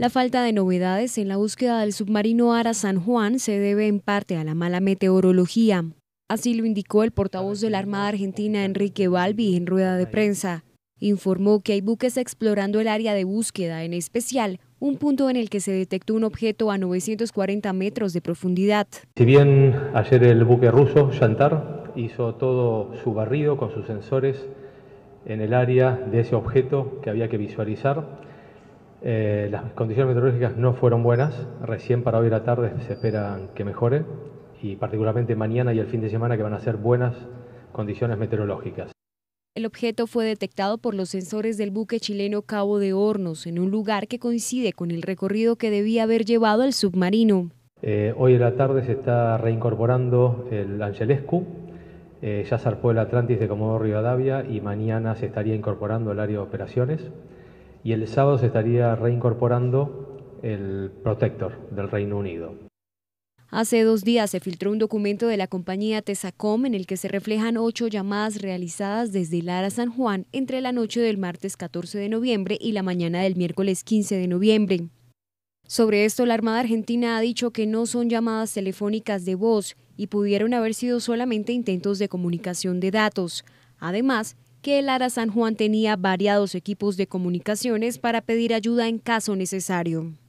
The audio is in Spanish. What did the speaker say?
La falta de novedades en la búsqueda del submarino Ara San Juan se debe en parte a la mala meteorología. Así lo indicó el portavoz de la Armada Argentina Enrique Balbi en rueda de prensa. Informó que hay buques explorando el área de búsqueda, en especial un punto en el que se detectó un objeto a 940 metros de profundidad. Si bien ayer el buque ruso Shantar, hizo todo su barrido con sus sensores en el área de ese objeto que había que visualizar, eh, las condiciones meteorológicas no fueron buenas, recién para hoy a la tarde se espera que mejore y particularmente mañana y el fin de semana que van a ser buenas condiciones meteorológicas. El objeto fue detectado por los sensores del buque chileno Cabo de Hornos en un lugar que coincide con el recorrido que debía haber llevado el submarino. Eh, hoy en la tarde se está reincorporando el Angelescu, eh, ya zarpó el Atlantis de Comodoro Rivadavia y mañana se estaría incorporando el área de operaciones y el sábado se estaría reincorporando el Protector del Reino Unido. Hace dos días se filtró un documento de la compañía Tesacom en el que se reflejan ocho llamadas realizadas desde Lara San Juan entre la noche del martes 14 de noviembre y la mañana del miércoles 15 de noviembre. Sobre esto, la Armada Argentina ha dicho que no son llamadas telefónicas de voz y pudieron haber sido solamente intentos de comunicación de datos. Además, que el Ara San Juan tenía variados equipos de comunicaciones para pedir ayuda en caso necesario.